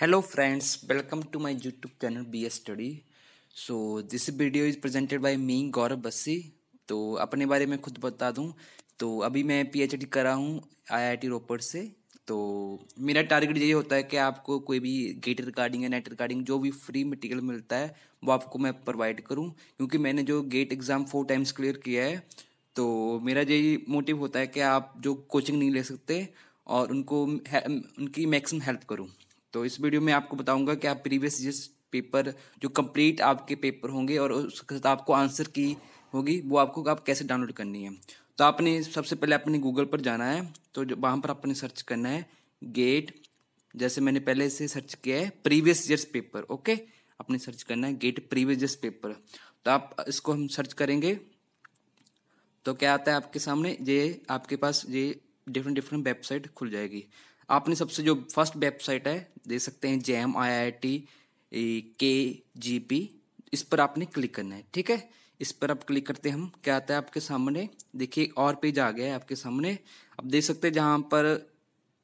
hello friends welcome to my YouTube channel B S study so this video is presented by me Gaurav Bassi तो अपने बारे में खुद बता दूं तो अभी मैं पीएचडी कर रहा हूं आईआईटी रोपड़ से तो मेरा टारगेट यही होता है कि आपको कोई भी गेट रिकॉर्डिंग या नेट रिकॉर्डिंग जो भी फ्री मटेरियल मिलता है वो आपको मैं प्रोवाइड करूँ क्योंकि मैंने जो GATE exam four times clear किया है तो मेरा यही मोटिव होता है कि आप जो कोचिंग नहीं ले सकते और उनको उनकी मैक्सिमम हेल्प करूँ तो इस वीडियो में आपको बताऊंगा कि आप प्रीवियस ईयर पेपर जो कंप्लीट आपके पेपर होंगे और उसके साथ आपको आंसर की होगी वो आपको आप कैसे डाउनलोड करनी है तो आपने सबसे पहले अपने गूगल पर जाना है तो वहाँ पर आपने सर्च करना है गेट जैसे मैंने पहले से सर्च किया है प्रीवियस ईयर पेपर ओके आपने सर्च करना है गेट प्रीवियस ईयर पेपर तो आप इसको हम सर्च करेंगे तो क्या आता है आपके सामने ये आपके पास ये डिफरेंट डिफरेंट वेबसाइट खुल जाएगी आपने सबसे जो फर्स्ट वेबसाइट है दे सकते हैं जैम आई आई टी के जी पी इस पर आपने क्लिक करना है ठीक है इस पर आप क्लिक करते हैं हम क्या आता है आपके सामने देखिए और पेज आ गया है आपके सामने आप देख सकते हैं जहाँ पर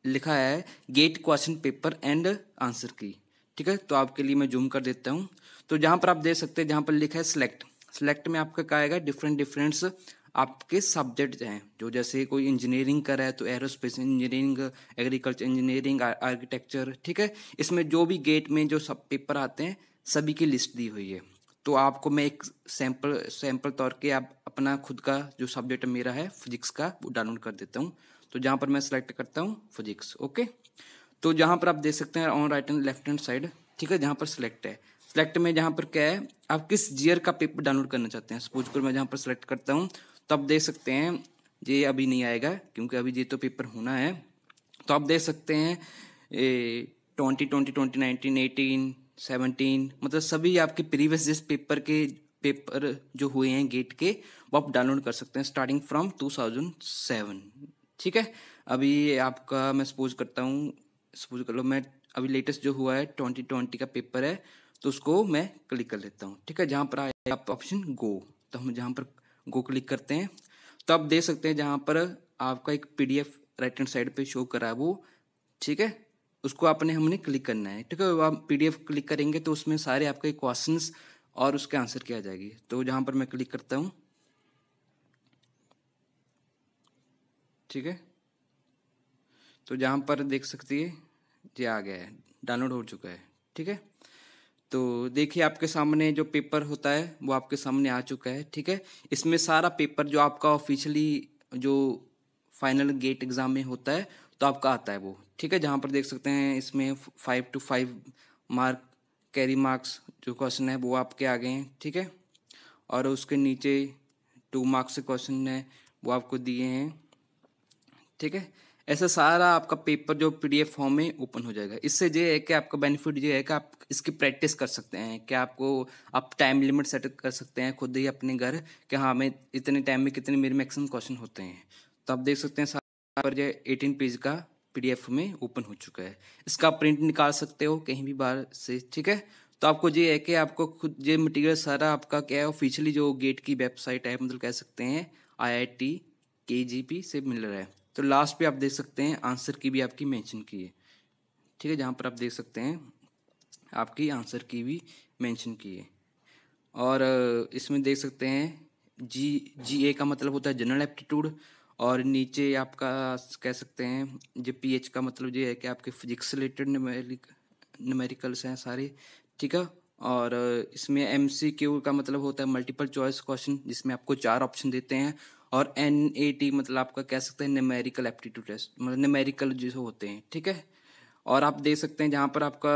लिखा है GATE question paper and answer key ठीक है तो आपके लिए मैं जूम कर देता हूँ तो जहाँ पर आप देख सकते हैं जहाँ पर लिखा है सिलेक्ट सिलेक्ट में आपका क्या आएगा डिफरेंट डिफरेंट्स आपके सब्जेक्ट हैं जो जैसे कोई इंजीनियरिंग कर रहा है तो aerospace engineering agriculture engineering architecture ठीक है इसमें जो भी गेट में जो सब पेपर आते हैं सभी की लिस्ट दी हुई है तो आपको मैं एक सैम्पल सैंपल तौर के आप अपना खुद का जो सब्जेक्ट मेरा है फिजिक्स का वो डाउनलोड कर देता हूँ तो जहाँ पर मैं सिलेक्ट करता हूँ फिजिक्स ओके तो जहाँ पर आप देख सकते हैं on right and left hand side ठीक है जहाँ पर सिलेक्ट है सिलेक्ट में जहाँ पर क्या है आप किस जीयर का पेपर डाउनलोड करना चाहते हैं सपोज कर मैं जहाँ पर सिलेक्ट करता हूँ तब दे सकते हैं ये अभी नहीं आएगा क्योंकि अभी ये तो पेपर होना है तो आप दे सकते हैं twenty twenty twenty nineteen eighteen seventeen मतलब सभी आपके प्रीवियस जिस पेपर के पेपर जो हुए हैं गेट के वो आप डाउनलोड कर सकते हैं starting from two thousand seven ठीक है अभी आपका मैं सपोज करता हूँ सपोज कर लो मैं अभी लेटेस्ट जो हुआ है ट्वेंटी ट्वेंटी का पेपर है तो उसको मैं क्लिक कर लेता हूँ ठीक है जहाँ पर आया आप ऑप्शन गो तो हम जहाँ पर गो क्लिक करते हैं तो आप देख सकते हैं जहाँ पर आपका एक पी राइट हैंड साइड पे शो करा है वो ठीक है उसको आपने हमने क्लिक करना है ठीक है आप पी क्लिक करेंगे तो उसमें सारे आपके क्वेश्चन और उसके आंसर किया जाएगी तो जहाँ पर मैं क्लिक करता हूँ ठीक है तो जहाँ पर देख सकती है ये आ गया है डाउनलोड हो चुका है ठीक है तो देखिए आपके सामने जो पेपर होता है वो आपके सामने आ चुका है ठीक है इसमें सारा पेपर जो आपका ऑफिशियली जो फाइनल गेट एग्ज़ाम में होता है तो आपका आता है वो ठीक है जहाँ पर देख सकते हैं इसमें five two five mark carry marks जो क्वेश्चन है वो आपके आ गए हैं ठीक है और उसके नीचे टू मार्क्स के क्वेश्चन है वो आपको दिए हैं ठीक है ऐसा सारा आपका पेपर जो पीडीएफ फॉर्म में ओपन हो जाएगा इससे ये है कि आपका बेनिफिट ये है कि आप इसकी प्रैक्टिस कर सकते हैं कि आपको आप टाइम लिमिट सेट कर सकते हैं खुद ही अपने घर कि हाँ हमें इतने टाइम में कितने मेरे मैक्सिमम क्वेश्चन होते हैं तो आप देख सकते हैं सारा पर यह एटीन पेज का पी में ओपन हो चुका है इसका प्रिंट निकाल सकते हो कहीं भी बाहर से ठीक है तो आपको ये है कि आपको खुद ये मटेरियल सारा आपका क्या है ऑफिशियली जो गेट की वेबसाइट है मतलब कह सकते हैं आई आई टी के जी पी से मिल रहा है तो लास्ट पे आप देख सकते हैं आंसर की भी आपकी मेंशन की है ठीक है जहाँ पर आप देख सकते हैं आपकी आंसर की भी मेंशन की है और इसमें देख सकते हैं जी जी ए का मतलब होता है जनरल एप्टीट्यूड और नीचे आपका कह सकते हैं जो पी एच का मतलब ये है कि आपके फिजिक्स रिलेटेड न्यूमेरिक न्यूमेरिकल्स हैं सारे ठीक है और इसमें एम का मतलब होता है मल्टीपल चॉइस क्वेश्चन जिसमें आपको चार ऑप्शन देते हैं और एन मतलब आपका कह सकते हैं नमेरिकल एप्टीट्यूड टेस्ट मतलब नमेरिकल जो होते हैं ठीक है और आप देख सकते हैं जहाँ पर आपका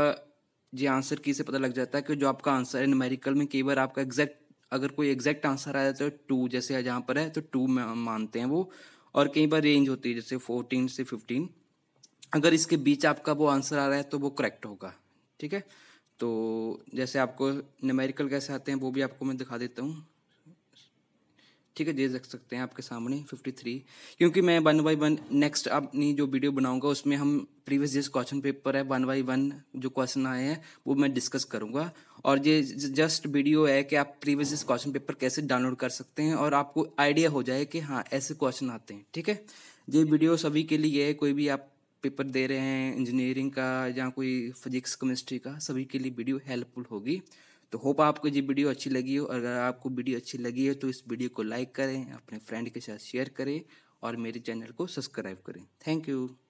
जी आंसर की से पता लग जाता है कि जो आपका आंसर है नमेरिकल में कई बार आपका एग्जैक्ट अगर कोई एग्जैक्ट आंसर आया तो टू जैसे जहाँ पर है तो टू मानते हैं वो और कई बार रेंज होती है जैसे फोर्टीन से फिफ्टीन अगर इसके बीच आपका वो आंसर आ रहा है तो वो करेक्ट होगा ठीक है तो जैसे आपको नमेरिकल कैसे आते हैं वो भी आपको मैं दिखा देता हूँ ठीक है ये रख सकते हैं आपके सामने 53 क्योंकि मैं वन बाई वन नेक्स्ट अपनी जो वीडियो बनाऊंगा उसमें हम प्रीवियस जिस क्वेश्चन पेपर है वन बाई वन जो क्वेश्चन आए हैं वो मैं डिस्कस करूंगा और ये जस्ट वीडियो है कि आप प्रीवियस जिस क्वेश्चन पेपर कैसे डाउनलोड कर सकते हैं और आपको आइडिया हो जाए कि हाँ ऐसे क्वेश्चन आते हैं ठीक है ये वीडियो सभी के लिए है कोई भी आप पेपर दे रहे हैं इंजीनियरिंग का या कोई फिजिक्स केमिस्ट्री का सभी के लिए वीडियो हेल्पफुल होगी तो होप आपको ये वीडियो अच्छी लगी हो और अगर आपको वीडियो अच्छी लगी है तो इस वीडियो को लाइक करें अपने फ्रेंड के साथ शेयर करें और मेरे चैनल को सब्सक्राइब करें थैंक यू